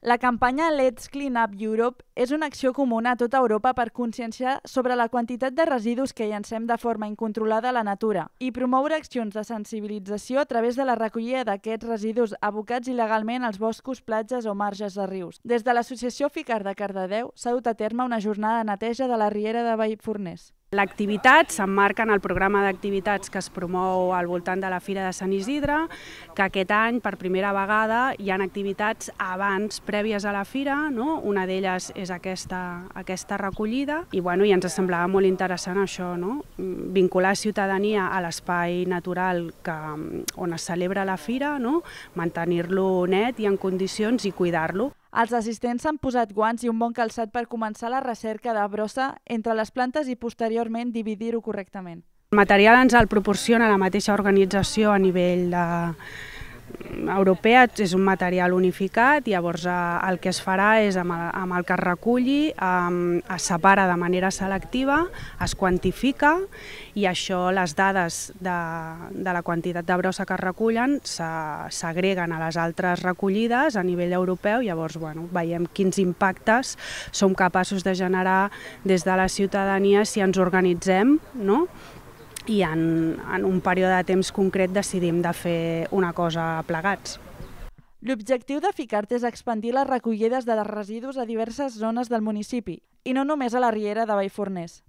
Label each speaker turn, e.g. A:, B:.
A: La campanya Let's Clean Up Europe és una acció comuna a tota Europa per conscienciar sobre la quantitat de residus que llancem de forma incontrolada a la natura i promoure accions de sensibilització a través de la recollida d'aquests residus abocats il·legalment als boscos, platges o marges de rius. Des de l'associació Ficar de Cardedeu s'ha dut a terme una jornada de neteja de la Riera de Vallforners.
B: L'activitat s'emmarca en el programa d'activitats que es promou al voltant de la Fira de Sant Isidre, que aquest any, per primera vegada, hi han activitats abans, prèvies a la Fira, no? una d'elles és aquesta, aquesta recollida, i, bueno, i ens semblava molt interessant això, no? vincular ciutadania a l'espai natural que, on es celebra la Fira, no? mantenir-lo net i en condicions i cuidar-lo. Els assistents s'han posat guants i un bon calçat per començar la recerca de
A: brossa entre les plantes i posteriorment dividir-ho correctament.
B: El material ens el proporciona la mateixa organització a nivell de, europea és un material unificat, i llavors eh, el que es farà és amb el, amb el que es reculli es separa de manera selectiva, es quantifica i això les dades de, de la quantitat de brossa que es recullen s'agreguen a les altres recollides a nivell europeu, llavors bueno, veiem quins impactes som capaços de generar des de la ciutadania si ens organitzem no? i en, en un període de temps concret decidim de fer una cosa plegats. L'objectiu de
A: FICART és expandir les recollides de residus a diverses zones del municipi, i no només a la
B: Riera de Vallfornès.